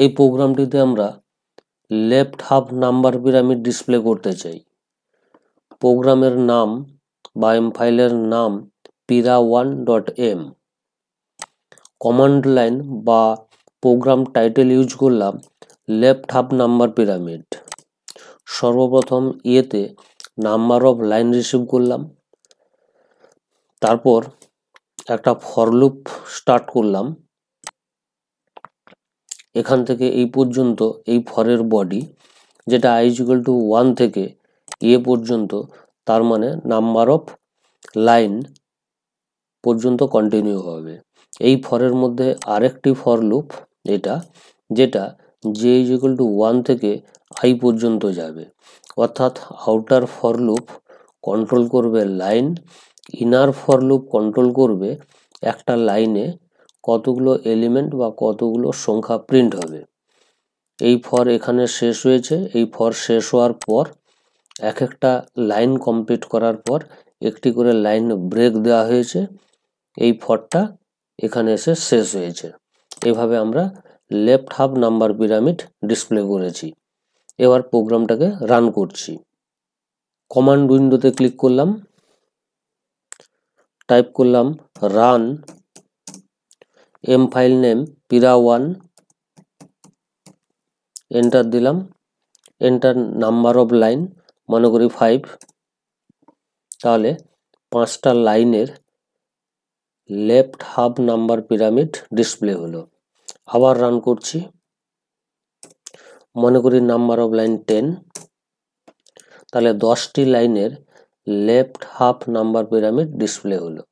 এই প্রোগ্রামটিতে আমরা left half number pyramid display করতে চাই প্রোগ্রামের নাম বা এম ফাইলের নাম pyra one dot M command line বা প্রোগ্রাম টাইটেল ইউজ করলাম লেফট হাফ নাম্বার পিরামিড সর্বপ্রথম ইয়েতে নাম্বার অফ লাইন রিসিভ করলাম তারপর একটা ফরলুপ স্টার্ট করলাম এখান থেকে এই পর্যন্ত এই ফরের বডি যেটা আই ইজিক্যাল টু ওয়ান থেকে এ পর্যন্ত তার মানে নাম্বার অফ লাইন পর্যন্ত কন্টিনিউ হবে এই ফরের মধ্যে আরেকটি ফর লুপ এটা যেটা জে ইজিক্যাল টু ওয়ান থেকে আই পর্যন্ত যাবে অর্থাৎ আউটার ফর লুপ কন্ট্রোল করবে line inner for loop control করবে একটা লাইনে কতগুলো এলিমেন্ট বা কতগুলো সংখ্যা প্রিন্ট হবে এই ফর এখানে শেষ হয়েছে এই ফর শেষ হওয়ার পর এক একটা লাইন কমপ্লিট করার পর একটি করে লাইন ব্রেক দেওয়া হয়েছে এই ফরটা এখানে এসে শেষ হয়েছে এভাবে আমরা left half number pyramid display করেছি এবার প্রোগ্রামটাকে রান করছি কমান্ড উইন্ডোতে ক্লিক করলাম টাইপ করলাম run M file name pyra one enter দিলাম এন্টার নাম্বার অফ লাইন মনে করি ফাইভ তাহলে পাঁচটা লাইনের left half number pyramid display হলো আবার রান করছি মনে করি নাম্বার অফ লাইন টেন তাহলে দশটি লাইনের left half number pyramid display হলো